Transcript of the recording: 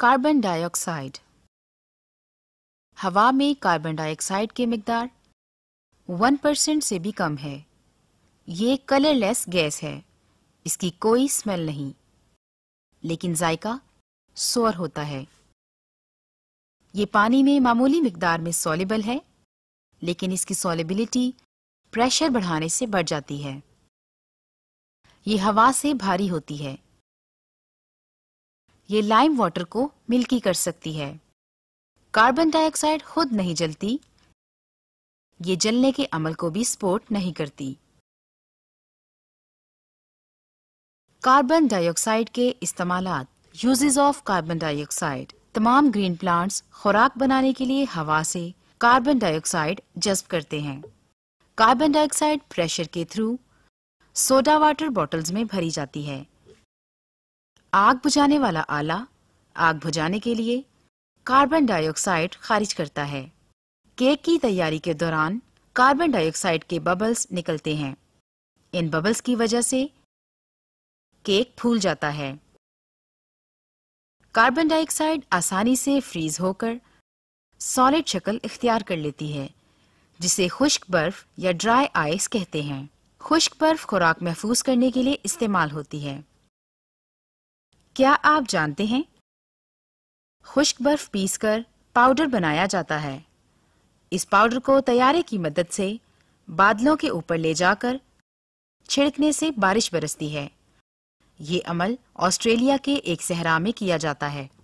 carbon dioxide हवा में carbon dioxide की मकदार वन परसेंट से भी कम है ये कलरलेस गैस है इसकी कोई स्मेल नहीं लेकिन जायका सोर होता है ये पानी में मामूली मकदार में सॉलेबल है लेकिन इसकी सॉलेबिलिटी प्रेशर बढ़ाने से बढ़ जाती है ये हवा से भारी होती है ये लाइम वाटर को मिल्की कर सकती है कार्बन डाइऑक्साइड खुद नहीं जलती ये जलने के अमल को भी स्पोर्ट नहीं करती कार्बन डाइऑक्साइड के इस्तेमाल यूजेज ऑफ कार्बन डाइऑक्साइड तमाम ग्रीन प्लांट्स खुराक बनाने के लिए हवा से कार्बन डाइऑक्साइड जज्ब करते हैं कार्बन डाइऑक्साइड प्रेशर के थ्रू सोडा वाटर बॉटल्स में भरी जाती है आग बुझाने वाला आला आग बुझाने के लिए कार्बन डाइऑक्साइड खारिज करता है केक की तैयारी के दौरान कार्बन डाइऑक्साइड के बबल्स निकलते हैं इन बबल्स की वजह से केक फूल जाता है कार्बन डाइऑक्साइड आसानी से फ्रीज होकर सॉलिड शक्ल इख्तियार कर लेती है जिसे खुश्क बर्फ या ड्राई आइस कहते हैं खुश्क बर्फ खुराक महफूज करने के लिए इस्तेमाल होती है क्या आप जानते हैं खुश्क बर्फ पीसकर पाउडर बनाया जाता है इस पाउडर को तैयारे की मदद से बादलों के ऊपर ले जाकर छिड़कने से बारिश बरसती है ये अमल ऑस्ट्रेलिया के एक सहरा में किया जाता है